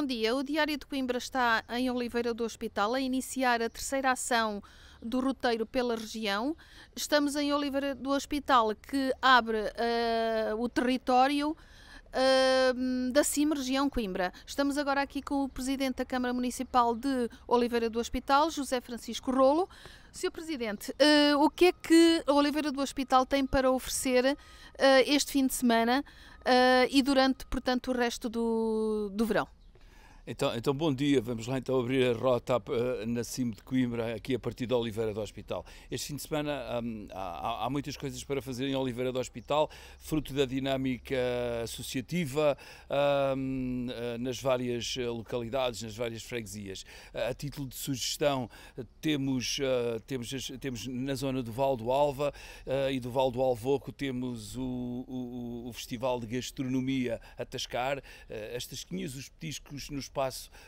Bom dia. O Diário de Coimbra está em Oliveira do Hospital a iniciar a terceira ação do roteiro pela região. Estamos em Oliveira do Hospital, que abre uh, o território uh, da CIM Região Coimbra. Estamos agora aqui com o Presidente da Câmara Municipal de Oliveira do Hospital, José Francisco Rolo. Sr. Presidente, uh, o que é que Oliveira do Hospital tem para oferecer este fim de semana e durante, portanto, o resto do, do verão? Então, então, bom dia. Vamos lá então abrir a rota uh, na cima de Coimbra, aqui a partir de Oliveira do Hospital. Este fim de semana um, há, há, muitas coisas para fazer em Oliveira do Hospital, fruto da dinâmica associativa um, eh, nas várias eh, localidades, nas várias freguesias. A título de sugestão, temos, uh, temos, temos na zona do Val do Alva uh, e do Val do Alvoco temos o, o, o Festival de Gastronomia a Tascar, as tasquinhas, os petiscos nos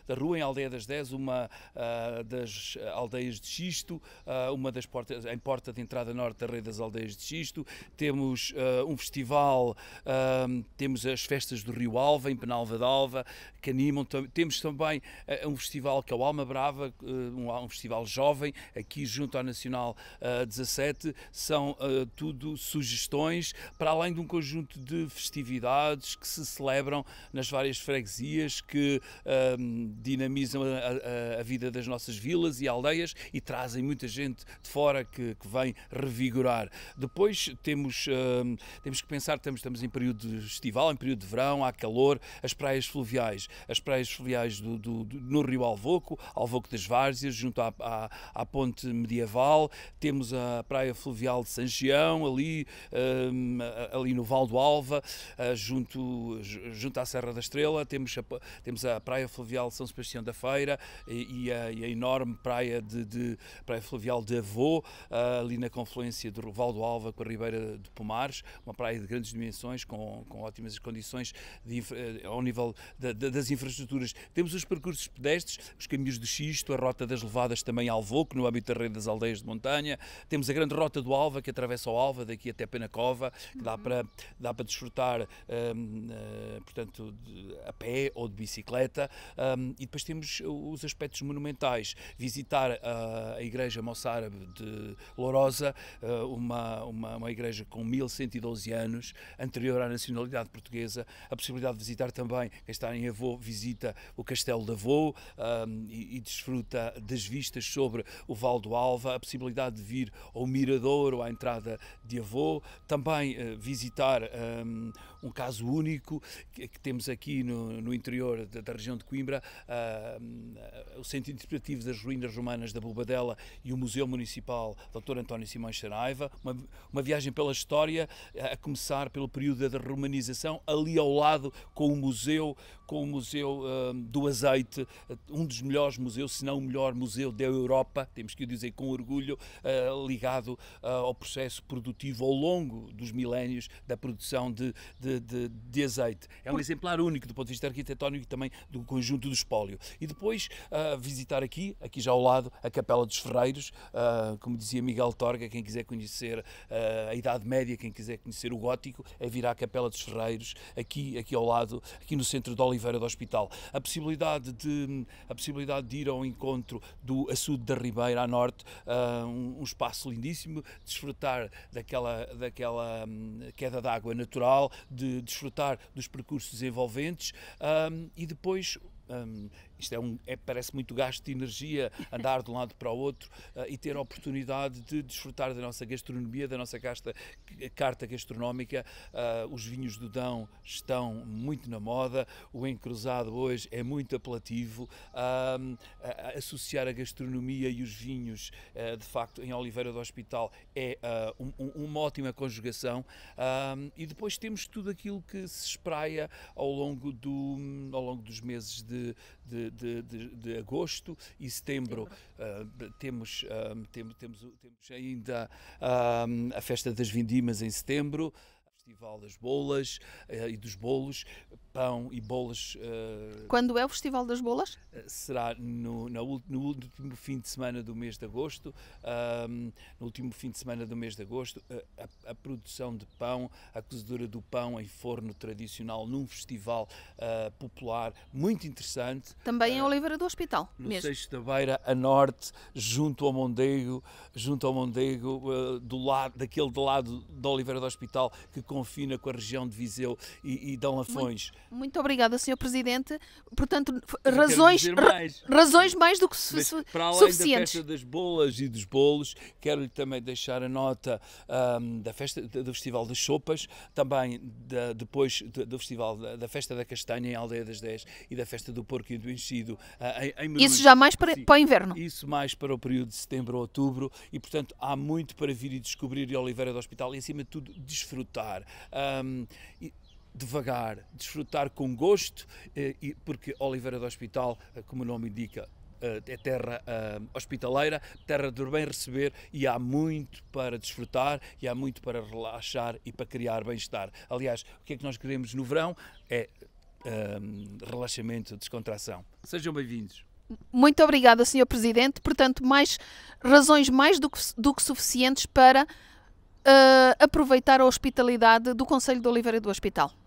da Rua, em Aldeia das 10, uma uh, das ah, aldeias de Xisto, uh, uma das portas, em porta de entrada norte da rede das aldeias de Xisto. Temos uh, um festival, temos as festas do Rio Alva, em Penalva de Alva, que animam. Temos também um festival que é o Alma Brava, um, um, festival jovem, aqui junto à Nacional 17. São tudo sugestões, para além de um conjunto de festividades que se celebram nas várias freguesias que dinamizam a, a, a, vida das nossas vilas e aldeias e trazem muita gente de fora que, que vem revigorar. Depois temos, uh, temos que pensar, estamos, estamos em período estival, em período de verão, há calor, as praias fluviais, as praias fluviais do, do, do no rio Alvoco, Alvoco das Várzeas, junto à, à, à, ponte medieval, temos a praia fluvial de Sangião, ali, ali no Val do Alva, uh, junto, junto à Serra da Estrela, temos a, temos a praia Praia Fluvial São Sebastião da Feira e, e, a, e a, enorme praia, de, de, praia fluvial de Avô, ah, ali na confluência do Val do Alva com a Ribeira de Pomares, uma praia de grandes dimensões, com, com ótimas condições de, eh, ao nível da, da, das infraestruturas. Temos os percursos pedestres, os caminhos de xisto, a Rota das Levadas também que no âmbito da rede das aldeias de montanha. Temos a grande Rota do Alva, que atravessa o Alva daqui até Penacova, que dá uhum. para, dá para desfrutar, hum, eh, portanto, a pé ou de bicicleta. Um, e depois temos os aspectos monumentais. Visitar a, ah, a igreja moçárabe de Lourosa, ah, uma, uma, uma igreja com 1112 anos, anterior à nacionalidade portuguesa. A possibilidade de visitar também, quem está em Avô, visita o Castelo de Avô um, e, e desfruta das vistas sobre o Val do Alva, a possibilidade de vir ao Mirador ou à entrada de Avô, também uh, visitar um, um caso único que, que temos aqui no, no interior da, da, região de Coimbra, uh, o Centro Interpretativo das Ruínas Romanas da Bobadela e o Museu Municipal Dr. António Simões Saraiva, uma, uma viagem pela história, a começar pelo período da romanização, ali ao lado com o museu, com o Museu uh, do Azeite, um dos melhores museus, se não o melhor museu da Europa, temos que o dizer com orgulho, ah, ligado ao processo produtivo ao longo dos milénios da produção de, de de, de, de azeite. É um Por... exemplar único do ponto de vista arquitetónico e também do conjunto do espólio. E depois uh, visitar aqui, aqui já ao lado, a Capela dos Ferreiros, uh, como dizia Miguel Torga, quem quiser conhecer uh, a Idade Média, quem quiser conhecer o Gótico, é vir à Capela dos Ferreiros, aqui, aqui ao lado, aqui no centro de Oliveira do Hospital. A possibilidade de, a possibilidade de ir ao encontro do açude da Ribeira, à norte, um, um espaço lindíssimo, desfrutar daquela, daquela um, queda d'água natural, de de desfrutar dos percursos envolventes um, e depois um, isto é um, é, parece muito gasto de energia andar de um lado para o outro uh, e ter a oportunidade de desfrutar da nossa gastronomia, da nossa casta, eh, carta gastronómica. Uh, os vinhos do Dão estão muito na moda, o encruzado hoje é muito apelativo. Uh, associar a gastronomia e os vinhos, de facto, em Oliveira do Hospital é um, um, uma ótima conjugação. e depois temos tudo aquilo que se espraia ao longo, do, ao longo dos meses de, de de, de, de agosto e setembro. Uh, temos, um, ah, temos, temos, temos ainda um, ah, a festa das vindimas em setembro. Festival das Bolas uh, e dos Bolos, pão e bolas. Uh, Quando é o Festival das Bolas? Eh, será no, no, no último fim de semana do mês de agosto. Uh, no último fim de semana do mês de agosto, a, a, produção de pão, a cozedura do pão em forno tradicional num festival popular muito interessante. Também em Oliveira do Hospital. No mesmo. da Beira, a norte, junto ao Mondego, junto ao Mondego, do lado, daquele do lado de Oliveira do Hospital que confina com a região de Viseu e, e Dão Afões. Muito, muito obrigada, Sr. Presidente. Portanto, razões mais. razões mais do que su Mas, para além suficientes. da festa das bolas e dos bolos, quero-lhe também deixar a nota um, da festa do Festival das Sopas, também da, depois do Festival da, da, Festa da Castanha em Aldeia das 10 e da Festa do Porco e do Enchido ah, em, em Isso já mais para, para o inverno. Isso mais para o período de setembro a outubro e, portanto, há muito para vir e descobrir e Oliveira do Hospital e, acima de tudo, desfrutar devagar. Um, e, devagar, desfrutar com gosto, eh, e, porque Oliveira do Hospital, eh, como o nome indica, eh, é terra uh, hospitaleira, terra de bem receber e há muito para desfrutar e há muito para relaxar e para criar bem-estar. Aliás, o que é que nós queremos no verão é uh, relaxamento, descontração. Sejam bem-vindos. Muito obrigada, Sr. Presidente. Portanto, mais razões mais do que, do que suficientes para uh, aproveitar a hospitalidade do Conselho de Oliveira do Hospital.